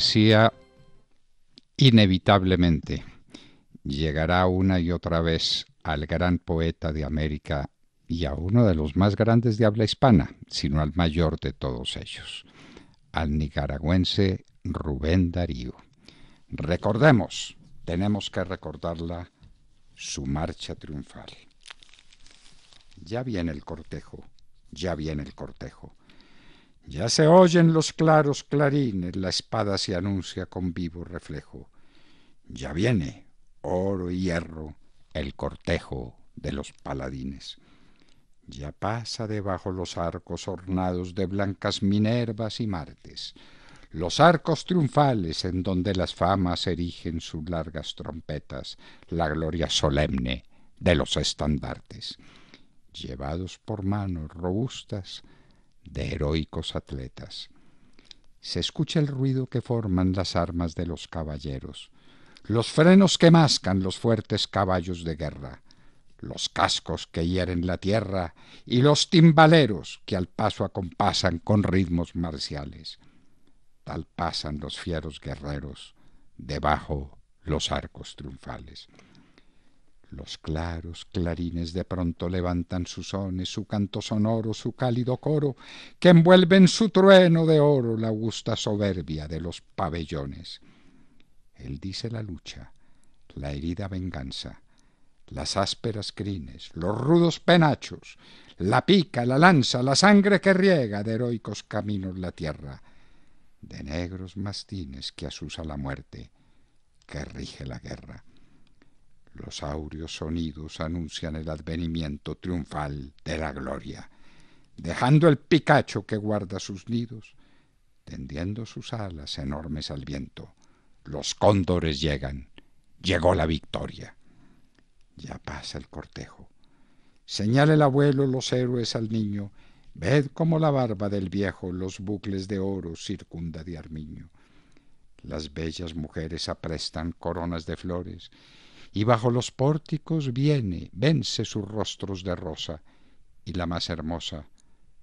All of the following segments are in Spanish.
Decía, inevitablemente llegará una y otra vez al gran poeta de América y a uno de los más grandes de habla hispana, sino al mayor de todos ellos, al nicaragüense Rubén Darío. Recordemos, tenemos que recordarla, su marcha triunfal. Ya viene el cortejo, ya viene el cortejo. Ya se oyen los claros clarines, la espada se anuncia con vivo reflejo. Ya viene, oro y hierro, el cortejo de los paladines. Ya pasa debajo los arcos ornados de blancas Minervas y Martes, los arcos triunfales en donde las famas erigen sus largas trompetas, la gloria solemne de los estandartes. Llevados por manos robustas, de heroicos atletas. Se escucha el ruido que forman las armas de los caballeros, los frenos que mascan los fuertes caballos de guerra, los cascos que hieren la tierra y los timbaleros que al paso acompasan con ritmos marciales. Tal pasan los fieros guerreros debajo los arcos triunfales. Los claros clarines de pronto levantan sus sones, su canto sonoro, su cálido coro, que envuelven su trueno de oro la augusta soberbia de los pabellones. Él dice la lucha, la herida venganza, las ásperas crines, los rudos penachos, la pica, la lanza, la sangre que riega de heroicos caminos la tierra, de negros mastines que asusa la muerte, que rige la guerra. Los áureos sonidos anuncian el advenimiento triunfal de la gloria, dejando el picacho que guarda sus nidos, tendiendo sus alas enormes al viento. Los cóndores llegan, llegó la victoria. Ya pasa el cortejo. Señale el abuelo los héroes al niño, ved cómo la barba del viejo los bucles de oro circunda de armiño. Las bellas mujeres aprestan coronas de flores y bajo los pórticos viene, vence sus rostros de rosa, y la más hermosa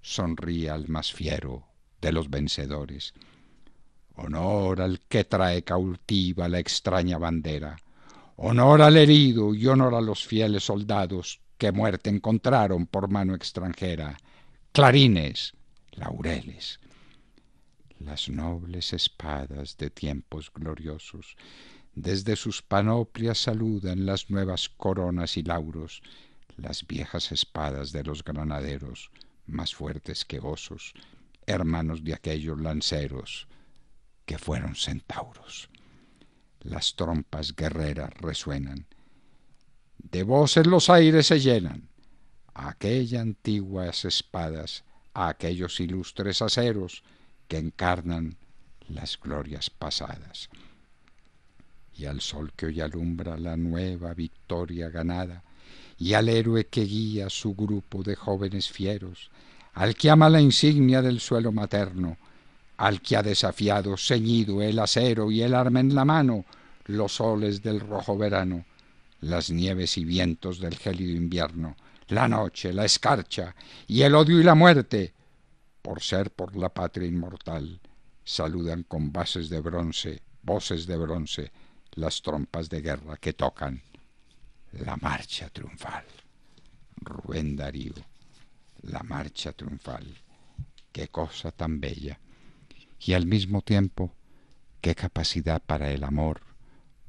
sonríe al más fiero de los vencedores. Honor al que trae cautiva la extraña bandera, honor al herido y honor a los fieles soldados que muerte encontraron por mano extranjera, clarines, laureles, las nobles espadas de tiempos gloriosos, desde sus panoplias saludan las nuevas coronas y lauros, las viejas espadas de los granaderos, más fuertes que osos, hermanos de aquellos lanceros que fueron centauros. Las trompas guerreras resuenan, de voces los aires se llenan. aquellas antiguas espadas, a aquellos ilustres aceros que encarnan las glorias pasadas y al sol que hoy alumbra la nueva victoria ganada, y al héroe que guía su grupo de jóvenes fieros, al que ama la insignia del suelo materno, al que ha desafiado, ceñido el acero y el arma en la mano, los soles del rojo verano, las nieves y vientos del gélido invierno, la noche, la escarcha y el odio y la muerte, por ser por la patria inmortal, saludan con bases de bronce, voces de bronce, las trompas de guerra que tocan la marcha triunfal. Rubén Darío, la marcha triunfal. Qué cosa tan bella. Y al mismo tiempo, qué capacidad para el amor,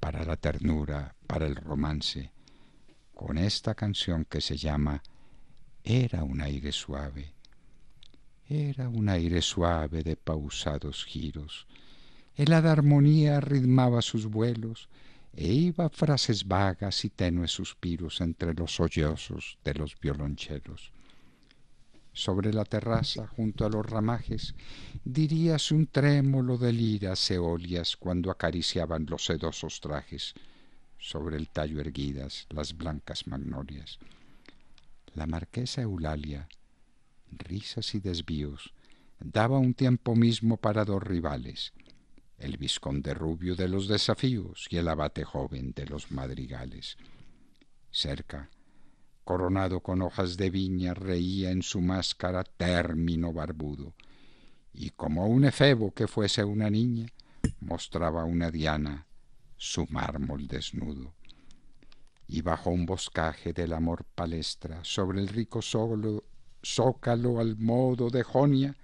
para la ternura, para el romance, con esta canción que se llama Era un aire suave. Era un aire suave de pausados giros helada armonía ritmaba sus vuelos e iba frases vagas y tenues suspiros entre los sollozos de los violoncheros. Sobre la terraza, junto a los ramajes, dirías un trémolo de liras eolias cuando acariciaban los sedosos trajes, sobre el tallo erguidas las blancas magnolias. La marquesa Eulalia, risas y desvíos, daba un tiempo mismo para dos rivales, el vizconde rubio de los desafíos y el abate joven de los madrigales. Cerca, coronado con hojas de viña, reía en su máscara término barbudo, y como un efebo que fuese una niña, mostraba una diana su mármol desnudo. Y bajo un boscaje del amor palestra, sobre el rico solo, zócalo al modo de Jonia,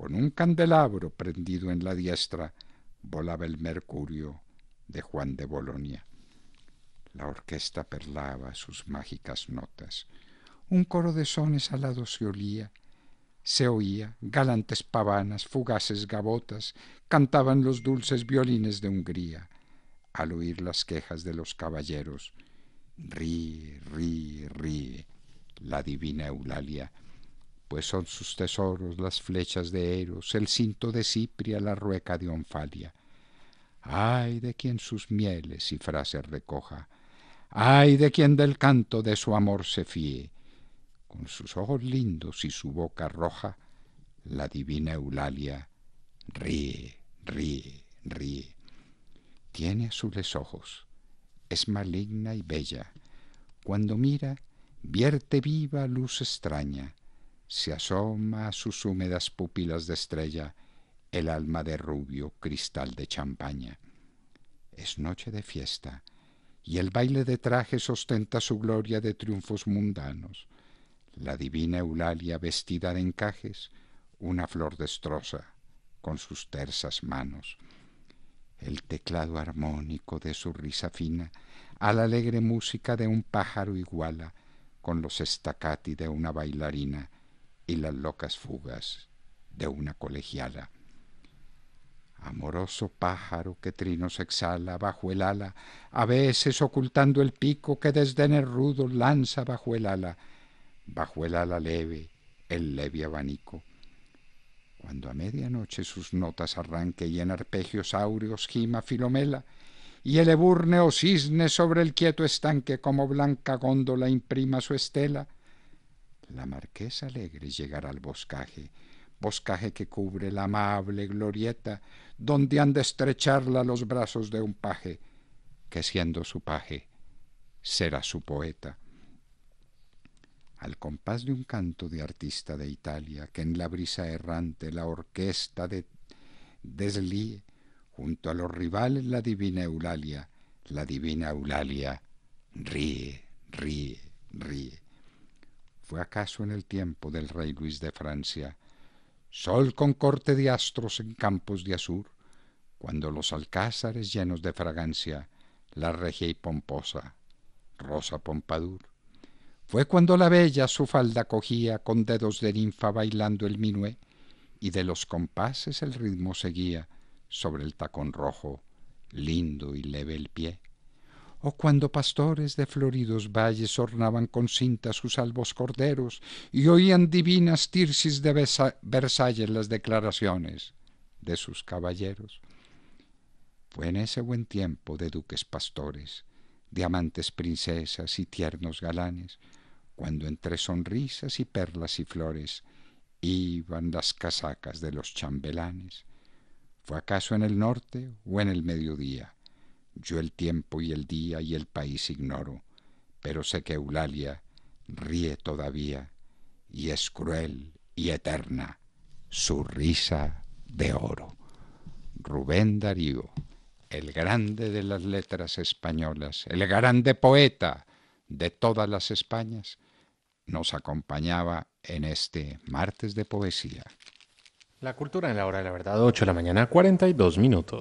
con un candelabro prendido en la diestra, volaba el mercurio de Juan de Bolonia. La orquesta perlaba sus mágicas notas. Un coro de sones alados se olía, se oía, galantes pavanas, fugaces gavotas, cantaban los dulces violines de Hungría. Al oír las quejas de los caballeros, ríe, ríe, ríe, la divina Eulalia pues son sus tesoros las flechas de Eros, el cinto de Cipria, la rueca de Onfalia. Ay de quien sus mieles y frases recoja, ay de quien del canto de su amor se fíe, con sus ojos lindos y su boca roja, la divina Eulalia ríe, ríe, ríe. Tiene azules ojos, es maligna y bella, cuando mira, vierte viva luz extraña, se asoma a sus húmedas pupilas de estrella el alma de rubio cristal de champaña. Es noche de fiesta, y el baile de trajes ostenta su gloria de triunfos mundanos. La divina Eulalia vestida de encajes, una flor destroza con sus tersas manos. El teclado armónico de su risa fina a la alegre música de un pájaro iguala con los estacati de una bailarina y las locas fugas de una colegiala. Amoroso pájaro que trinos exhala bajo el ala, a veces ocultando el pico que desdenes rudo lanza bajo el ala, bajo el ala leve, el leve abanico. Cuando a medianoche sus notas arranque y en arpegios áureos gima Filomela, y el eburneo cisne sobre el quieto estanque como blanca góndola imprima su estela, la marquesa alegre llegará al boscaje, boscaje que cubre la amable glorieta, donde han de estrecharla los brazos de un paje, que siendo su paje será su poeta. Al compás de un canto de artista de Italia, que en la brisa errante la orquesta de deslíe, junto a los rivales la divina Eulalia, la divina Eulalia ríe, ríe fue acaso en el tiempo del rey Luis de Francia, sol con corte de astros en campos de azur, cuando los alcázares llenos de fragancia, la regia y pomposa, Rosa Pompadour. Fue cuando la bella su falda cogía con dedos de ninfa bailando el minué, y de los compases el ritmo seguía sobre el tacón rojo, lindo y leve el pie o cuando pastores de floridos valles ornaban con cinta sus albos corderos y oían divinas tirsis de Versalles las declaraciones de sus caballeros. Fue en ese buen tiempo de duques pastores, de amantes princesas y tiernos galanes, cuando entre sonrisas y perlas y flores iban las casacas de los chambelanes. ¿Fue acaso en el norte o en el mediodía? Yo el tiempo y el día y el país ignoro, pero sé que Eulalia ríe todavía y es cruel y eterna su risa de oro. Rubén Darío, el grande de las letras españolas, el grande poeta de todas las Españas, nos acompañaba en este martes de poesía. La cultura en la hora de la verdad, 8 de la mañana, 42 minutos.